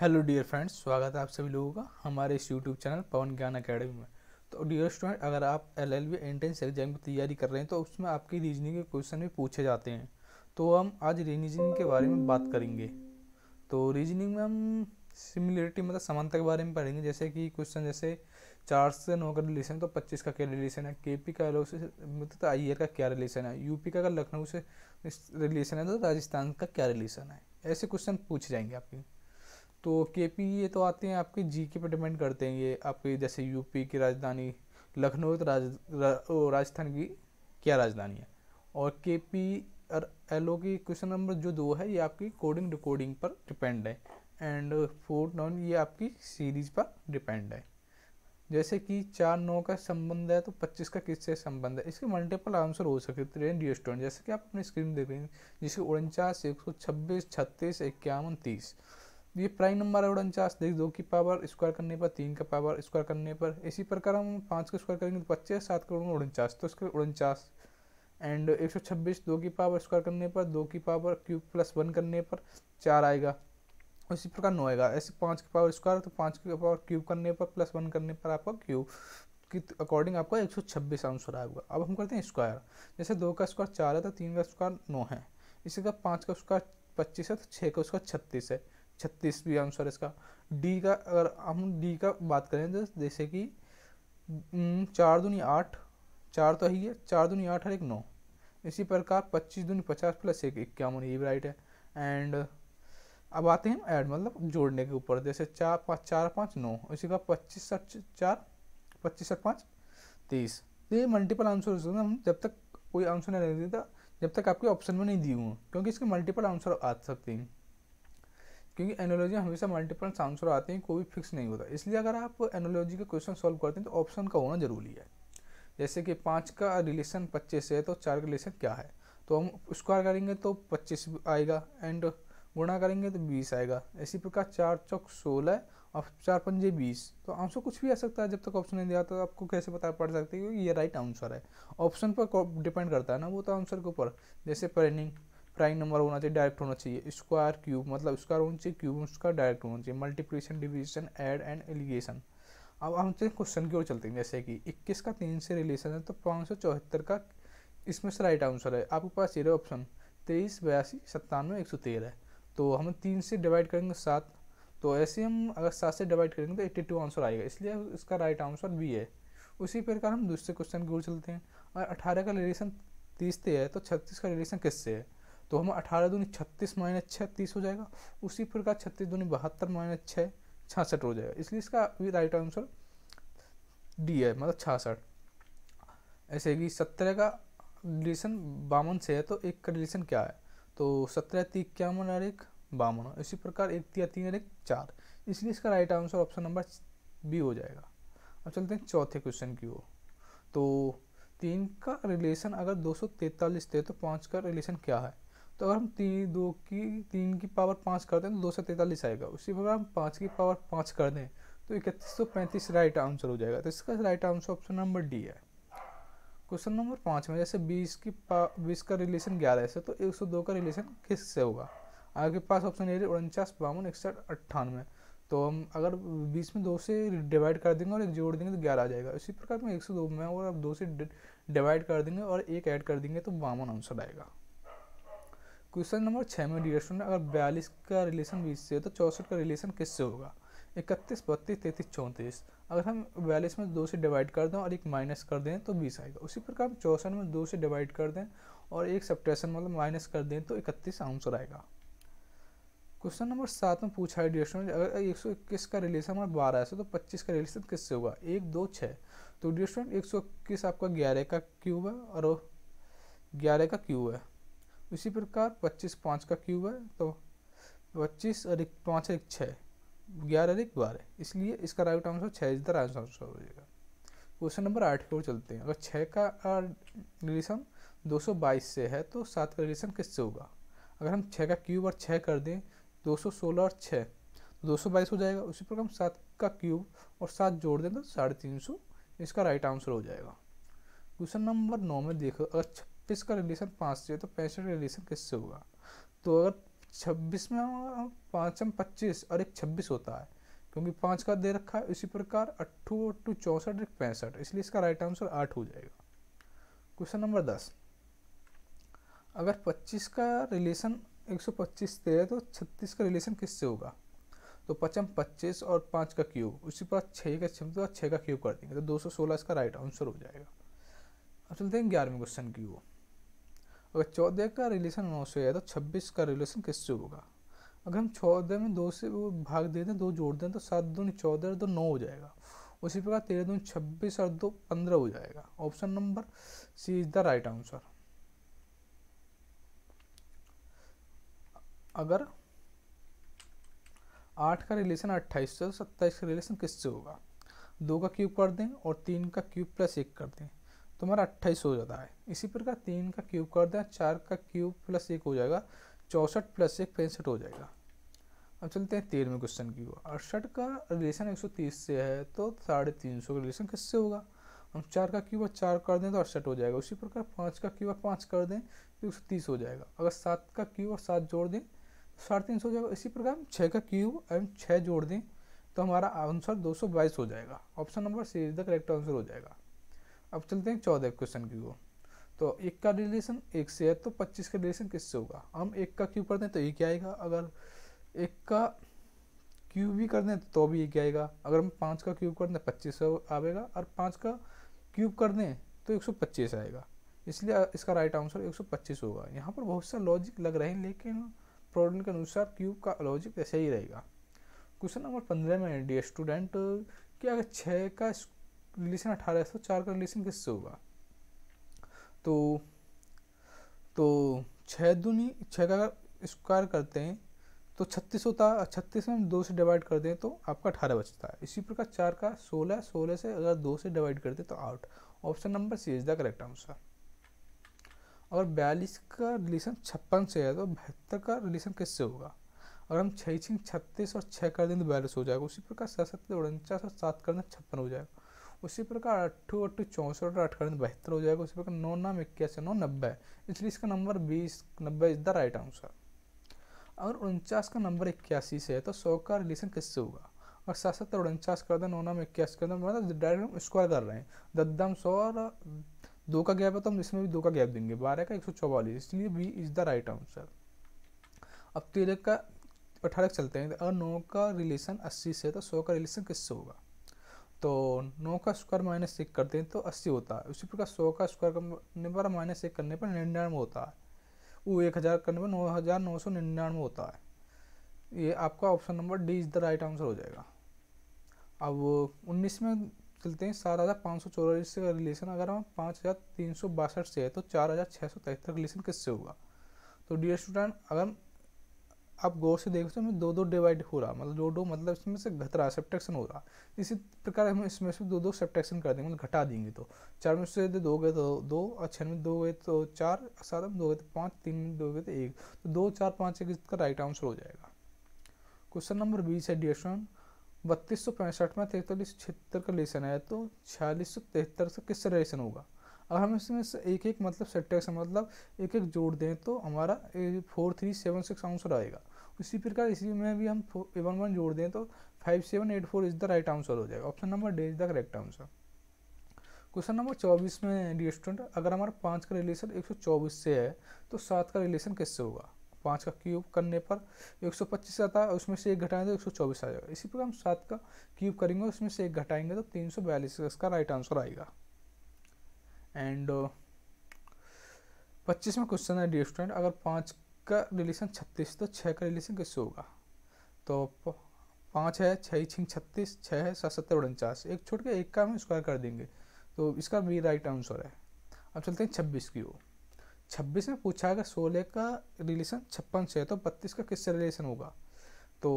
hello dear friends स्वागत है आप सभी लोगों का हमारे इस यूट्यूब चैनल पवन ज्ञान अकेडमी में तो डियर स्टूडेंट अगर आप एल एल एंट्रेंस एग्जाम की तैयारी कर रहे हैं तो उसमें आपकी रीजनिंग के क्वेश्चन भी पूछे जाते हैं तो हम आज रीजनिंग के बारे में बात करेंगे तो रीजनिंग में हम सिमिलरिटी मतलब समानता के बारे में पढ़ेंगे जैसे कि क्वेश्चन जैसे चार से नौ का रिलेशन तो पच्चीस का क्या रिलेशन है के पी का एलो से मतलब आई तो एर e का क्या रिलेशन है यूपी का अगर लखनऊ से रिलेशन है तो राजस्थान का क्या रिलेशन है ऐसे क्वेश्चन पूछे जाएंगे आपके तो के पी ये तो आते हैं आपके जी के पर डिपेंड करते हैं ये आपके जैसे यूपी की राजधानी लखनऊ तो राज राजस्थान की क्या राजधानी है और के पी और एल ओ की क्वेश्चन नंबर जो दो है ये आपकी कोडिंग रिकॉर्डिंग पर डिपेंड है एंड फोर नॉन ये आपकी सीरीज पर डिपेंड है जैसे कि चार नौ का संबंध है तो पच्चीस का किससे संबंध है इसके मल्टीपल आंसर हो सकते हैं डी स्टूडेंट जैसे कि आप अपने स्क्रीन देख रहे हैं जिसके उनचास एक सौ छब्बीस छत्तीस इक्यावन तीस ये प्राइम नंबर है उनचास देखिए दो की पावर स्क्वायर करने पर तीन का पावर स्क्वायर करने पर इसी प्रकार हम पाँच का स्क्वायर करेंगे तो पच्चीस सात करोड़ उनचास तो इसके उनचास एंड एक सौ छब्बीस दो की पावर स्क्वायर करने पर दो की पावर क्यूब प्लस वन करने पर चार आएगा इसी प्रकार नौ आएगा ऐसे पाँच की पावर स्क्वायर तो पाँच की पावर क्यूब करने पर प्लस वन करने पर आपका क्यूब की अकॉर्डिंग आपका एक सौ छब्बीस आंसर आएगा अब हम करते हैं स्क्वायर जैसे दो का स्क्वायर चार है तो तीन का स्क्वायर नौ है इसी का पाँच का स्क्वायर पच्चीस है तो छः का स्क्वायर छत्तीस है छत्तीस भी आंसर इसका डी का अगर हम डी का बात करें तो जैसे कि चार दूनी आठ चार तो ही है चार दूनी आठ और एक नौ इसी प्रकार पच्चीस दूनी पचास प्लस एक इक्यावन ये भी राइट है एंड अब आते हैं ऐड मतलब जोड़ने के ऊपर जैसे चार पाँच चार पाँच नौ इसी का पच्चीस सठ चार पच्चीस सठ पाँच तीस तो ये मल्टीपल आंसर ना हम जब तक कोई आंसर नहीं देता जब तक आपके ऑप्शन में नहीं दी हूँ क्योंकि इसके मल्टीपल आंसर आ सकते हैं क्योंकि एनोलॉजी हमेशा मल्टीपल आंसर आते हैं कोई फिक्स नहीं होता इसलिए अगर आप एनोलॉजी का क्वेश्चन सॉल्व करते हैं तो ऑप्शन का होना जरूरी है जैसे कि पाँच का रिलेशन पच्चीस है तो चार का रिलेशन क्या है तो हम स्क्वायर करेंगे तो पच्चीस आएगा एंड गुणा करेंगे तो बीस आएगा इसी प्रकार चार चौक सोलह और चार पंजे बीस तो आंसर कुछ भी आ सकता है जब तक ऑप्शन नहीं दिया तो आपको कैसे पता पड़ सकता है क्योंकि ये राइट आंसर है ऑप्शन पर डिपेंड करता है ना वो तो आंसर के ऊपर जैसे प्लानिंग प्राइम नंबर होना चाहिए डायरेक्ट होना चाहिए स्क्वायर क्यूब मतलब स्क्वायर होना चाहिए क्यूब उसका डायरेक्ट होना चाहिए multiplication division add and alligation अब हम चलिए क्वेश्चन की ओर चलते हैं जैसे कि इक्कीस का तीन से रिलेशन है तो पाँच सौ चौहत्तर का इसमें से राइट आंसर है आपके पास ये ऑप्शन तेईस बयासी सत्तानवे एक सौ तेरह तो हम तीन से डिवाइड करेंगे सात तो ऐसे हम अगर सात से डिवाइड करेंगे तो एट्टी टू आंसर आएगा इसलिए इसका राइट आंसर बी है उसी प्रकार हम दूसरे क्वेश्चन की ओर चलते हैं अगर अठारह का रिलेशन तीस से है तो छत्तीस का रिलेशन किससे है तो हम अठारह दूनी छत्तीस माइनस छः तीस हो जाएगा उसी प्रकार छत्तीस दूनी बहत्तर माइनस छः छासठ हो जाएगा इसलिए इसका भी राइट आंसर डी है मतलब छासठ ऐसे कि सत्रह का रिलेशन बावन से है तो एक का रिलेशन क्या है तो सत्रह ती इक्यावन और एक बावन इसी प्रकार एक तिया तीन और एक चार इसलिए इसका right answer option number B हो जाएगा अब चलते हैं चौथे क्वेश्चन की ओर तो तीन का रिलेशन अगर दो सौ तैंतालीस थे तो पाँच का रिलेशन क्या है तो अगर हम तीन दो की तीन की पावर पाँच कर दें तो दो सौ तैंतालीस आएगा उसी प्रकार हम पाँच की पावर पाँच कर दें तो इकतीस सौ पैंतीस राइट आंसर हो जाएगा तो इसका right answer option number D है क्वेश्चन नंबर पाँच में जैसे बीस की बीस का रिलेशन ग्यारह से तो एक सौ दो का रिलेशन किस से होगा आगे पास ऑप्शन ए उनचास बावन इकसठ अट्ठानवे तो हम अगर बीस में दो से डिवाइड कर देंगे और एक जोड़ देंगे तो ग्यारह आ जाएगा इसी प्रकार में एक सौ दो में और आप दो से डिवाइड कर देंगे और एक ऐड कर देंगे तो बावन आंसर आएगा क्वेश्चन नंबर छः में डी स्टूडेंट अगर बयालीस का रिलेशन बीस से है तो चौंसठ का रिलेशन किससे होगा इकतीस बत्तीस तैंतीस चौंतीस अगर हम बयालीस में दो से डिवाइड कर दें और एक माइनस कर दें तो बीस आएगा उसी प्रकार हम चौंसठ में दो से डिवाइड कर दें और एक सप्ट्रेशन मतलब माइनस कर दें तो इकतीस आंसर आएगा क्वेश्चन नंबर सात में पूछा है डी स्टूडेंट अगर एक सौ इक्कीस का रिलेशन हमारा बारह से तो पच्चीस का रिलेशन किससे होगा एक दो छः तो डी स्टूडेंट एक सौ इक्कीस आपका ग्यारह का क्यूब है और ग्यारह का क्यूब है इसी प्रकार पच्चीस पाँच का क्यूब है तो पच्चीस और एक पाँच एक छः ग्यारह एक बारह इसलिए इसका राइट आंसर छः इज द राइट आंसर हो जाएगा क्वेश्चन नंबर आठ की ओर चलते हैं अगर छः का रिलेशन दो सौ बाईस से है तो सात का रिलेशन किससे होगा अगर हम छः का क्यूब और छः कर दें दो सौ सोलह और छः तो दो सौ बाईस हो जाएगा उसी प्रकार हम सात का क्यूब और सात जोड़ दें तो साढ़े तीन सौ इसका राइट आंसर हो जाएगा क्वेश्चन नंबर नौ में देखो अगर छब्बीस का रिलेशन पाँच से तो पैंसठ का रिलेशन किससे होगा तो अगर छब्बीस में पाँच में पच्चीस और एक छब्बीस होता है क्योंकि पाँच का दे रखा है उसी प्रकार अट्ठू अट्ठू चौंसठ एक पैंसठ इसलिए इसका राइट आंसर आठ हो जाएगा क्वेश्चन नंबर दस अगर पच्चीस का रिलेशन एक सौ पच्चीस से है तो छत्तीस का रिलेशन किससे होगा तो पचम पच्चीस और पाँच का क्यूब उसी पर छः का क्षमता और छः का क्यूब कर देंगे तो दो सौ सोलह इसका राइट आंसर हो जाएगा अब चलते हैं ग्यारहवें क्वेश्चन की ओर अगर चौदह का रिलेशन नौ से है तो छब्बीस का रिलेशन किससे होगा अगर हम चौदह में दो से भाग दे दें दो जोड़ दें तो सात दून चौदह और दो नौ हो जाएगा उसी प्रकार तेरह दून छब्बीस और दो पंद्रह हो जाएगा option number C is the right answer अगर आठ का रिलेशन अट्ठाईस से तो सत्ताईस का रिलेशन किससे होगा दो का क्यूब कर दें और तीन का क्यूब प्लस एक कर दें तो हमारा अट्ठाईस हो जाता है इसी प्रकार तीन का क्यूब कर दें चार का क्यूब प्लस एक हो जाएगा चौंसठ प्लस एक पैंसठ हो जाएगा अब चलते हैं तेरहवें क्वेश्चन की ओर अड़सठ का रिलेशन एक सौ तीस से है तो साढ़े तीन सौ का रिलेशन किससे होगा हम चार का क्यूब और चार कर दें तो अड़सठ हो जाएगा उसी प्रकार पाँच का क्यूब और पाँच कर दें तो एक सौ तीस हो जाएगा अगर सात का क्यूब और सात जोड़ दें तो साढ़े तीन सौ हो जाएगा इसी प्रकार हम छः का क्यूब एवं छः जोड़ दें तो हमारा आंसर दो सौ बाईस हो जाएगा option number C is the correct answer हो जाएगा अब चलते हैं चौदह क्वेश्चन की ओर तो एक का रिलेशन एक से है तो पच्चीस का रिलेशन किससे होगा हम एक का क्यूब कर हैं तो एक आएगा अगर एक का क्यूब भी कर दें तो भी एक आएगा अगर हम पाँच का क्यूब कर दें पच्चीस आएगा और पाँच का क्यूब कर दें तो एक सौ पच्चीस आएगा इसलिए इसका राइट आंसर एक सौ पच्चीस होगा यहाँ पर बहुत सा लॉजिक लग रहे हैं लेकिन प्रॉब्लम के अनुसार क्यूब का लॉजिक ऐसे ही रहेगा क्वेश्चन नंबर पंद्रह में डी स्टूडेंट कि अगर छः का रिलेशन अठारह सौ चार का रिलेशन किससे हुआ तो तो छः दूनी छः का स्क्वायर करते हैं तो छत्तीस होता है छत्तीस में दो से डिवाइड कर दें तो आपका अठारह बचता है इसी प्रकार चार का सोलह सोलह से अगर दो से डिवाइड कर दें तो out option number C is the correct answer अगर बयालीस का रिलेशन छप्पन से है तो बहत्तर का रिलेशन किससे होगा अगर हम छः छिंग छत्तीस और छः कर दें तो बयालीस हो जाएगा उसी प्रकार सड़सठ उनचास और सात कर दें तो छप्पन हो जाएगा उसी प्रकार अट्ठू अट्ठू चौंसठ और अठारह बहत्तर हो जाएगा उसी प्रकार नौ नाम इक्यासी नौ नब्बे इसलिए इसका नंबर बीस नब्बे इज द राइट आंसर अगर उनचास का नंबर इक्यासी से है तो सौ का रिलेशन किससे होगा और सात सत्तर उनचास कर दें नौ नाम इक्यासी कर दें मतलब डायरेक्ट हम स्क्वायर कर रहे हैं दद्दम सौ और दो का गैप है तो हम इसमें भी दो का गैप देंगे बारह का एक सौ चौवालीस इसलिए B is the right answer अब तेरह का अठारह चलते हैं अगर नौ का रिलेशन अस्सी से है तो सौ का रिलेशन किससे होगा तो नौ का स्क्वायर माइनस एक करते हैं तो अस्सी होता है उसी प्रकार सौ का स्क्वायर करने पर माइनस एक करने पर निन्यानवे होता है वो एक हज़ार करने पर नौ हज़ार नौ होता है ये आपका option number D is the right answer हो जाएगा अब उन्नीस में चलते हैं सात हज़ार पाँच सौ चौरालीस का रिलेशन अगर हम पाँच हज़ार तीन सौ बासठ से है तो चार हज़ार छः सौ तिहत्तर रिलेशन किससे होगा तो डी स्टूडेंट अगर आप गौर से देखो तो हमें दो दो डिवाइड हो रहा मतलब दो दो मतलब इसमें से घट रहा सेप्टेक्शन हो रहा इसी प्रकार हम इसमें से दो दो सेप्टेक्शन कर देंगे मतलब घटा देंगे तो चार में से दो गए तो दो और छः में दो गए तो चार सात में दो गए तो पाँच तीन में दो गए तो एक तो दो चार पाँच एक इसका राइट आंसर हो जाएगा क्वेश्चन नंबर बीस है डी बत्तीस सौ पैंसठ में तैतालीस छिहत्तर का लेसन है तो छियालीस सौ तिहत्तर से किस रिलेशन होगा अगर हम इसमें से एक एक मतलब सेट मतलब एक एक जोड़ दें तो हमारा four three seven six answer आएगा इसी प्रकार इसी में भी हम वन वन जोड़ दें तो five seven eight four is the right answer हो जाएगा option number D is the correct answer question number चौबीस में डी स्टूडेंट अगर हमारा पाँच का रिलेशन एक सौ चौबीस से है तो सात का रिलेशन किससे होगा पाँच का क्यूब करने पर एक सौ पच्चीस आता है उसमें से एक घटाएं तो एक सौ चौबीस आ जाएगा इसी प्रकार हम सात का क्यूब करेंगे उसमें से एक घटाएंगे तो तीन सौ बयालीस इसका राइट आंसर आएगा एंड uh, में क्वेश्चन है डी स्टूडेंट अगर पाँच का रिलेशन छत्तीस तो छः का रिलेशन किससे होगा तो पाँच है छः छिंग छत्तीस छः है सात सत्तर उनचास एक छोड़ के एक का हम स्क्वायर कर देंगे तो इसका भी राइट आंसर है अब चलते हैं छब्बीस की ओर छब्बीस में पूछा है सोलह का रिलेशन छप्पन से है तो बत्तीस का किससे रिलेशन होगा तो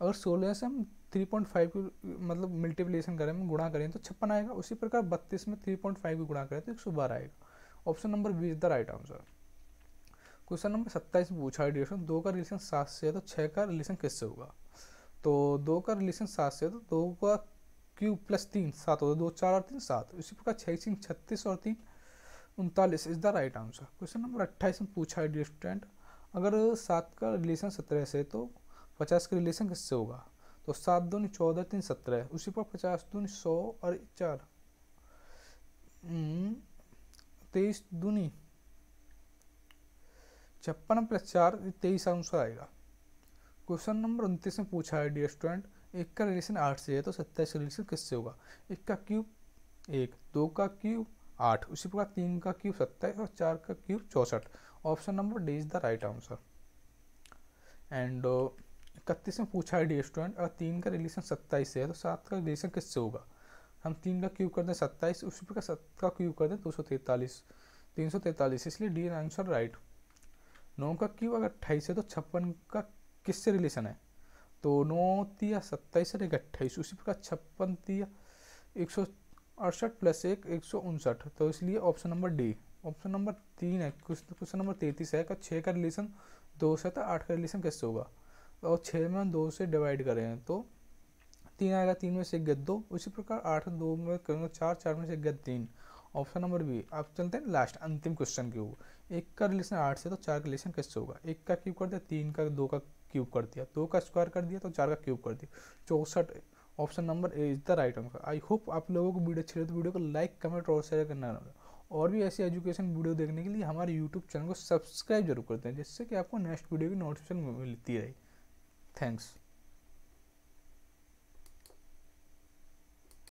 अगर सोलह से हम थ्री पॉइंट फाइव की मतलब मल्टीप्लीकेशन करें हम गुणा करें तो छप्पन आएगा उसी प्रकार बत्तीस में थ्री पॉइंट फाइव की गुणा करें तो एक सौ बारह आएगा option number B is the right answer question number सत्ताईस में पूछा है रिलेशन दो का रिलेशन सात से है तो छः का रिलेशन किससे होगा तो दो का रिलेशन सात से है तो दो का क्यू प्लस तीन सात होता है दो चार और तीन सात इसी प्रकार छः सिंह छत्तीस और तीन उनतालीस is the right answer question number अट्ठाईस में पूछा है डिस्टेंट अगर सात का रिलेशन सत्रह से तो पचास का रिलेशन किससे होगा तो सात दो नहीं चौदह तीन सत्रह उसी पर पचास दूनी सौ और चार हम्म, तेईस दूनी छप्पन प्लस चार तेईस आंसर आएगा क्वेश्चन नंबर उनतीस में पूछा है डी स्टूडेंट एक का रिलेशन आठ से है तो सत्ताईस का रिलेशन किससे होगा एक का क्यूब एक दो का क्यूब आठ उसी प्रकार तीन का क्यूब सत्ताईस और चार का क्यूब चौंसठ option number D is the right answer and इकतीस में पूछा है डी स्टूडेंट अगर तीन का रिलेशन सत्ताईस से है तो सात का रिलेशन किससे होगा हम तीन का क्यूब कर दें सत्ताईस उसी प्रकार सात का क्यूब कर दें दो सौ तैंतालीस तीन सौ तैंतालीस इसलिए डी आंसर राइट नौ का क्यूब अगर अट्ठाईस है तो छप्पन का किससे रिलेशन है तो नौ तिया सत्ताईस और एक अट्ठाईस उसी प्रकार छप्पन तिया एक सौ अड़सठ प्लस एक एक सौ उनसठ तो इसलिए option number D option number तीन है क्वेश्चन नंबर तैंतीस है का छः का रिलेशन दो से था तो आठ का रिलेशन कैसे होगा और तो छः में दो से डिवाइड करें तो तीन आएगा तीन में से एक गद दो उसी प्रकार आठ दो में करेंगे चार चार में से एक गद तीन ऑप्शन नंबर बी आप चलते हैं लास्ट अंतिम क्वेश्चन के ऊपर एक का रिलेशन आठ से तो चार का रिलेशन कैसे होगा एक का क्यूब कर दिया तीन का दो का क्यूब कर दिया दो का स्क्वायर कर दिया तो चार का क्यूब कर दिया चौसठ option number A is the right answer I hope आप लोगों को वीडियो अच्छी लगे तो वीडियो को लाइक कमेंट और शेयर करना ना और भी ऐसी एजुकेशन वीडियो देखने के लिए हमारे यूट्यूब चैनल को सब्सक्राइब जरूर करते हैं जिससे कि आपको नेक्स्ट वीडियो की नोटिफिकेशन मिलती रहे थैंक्स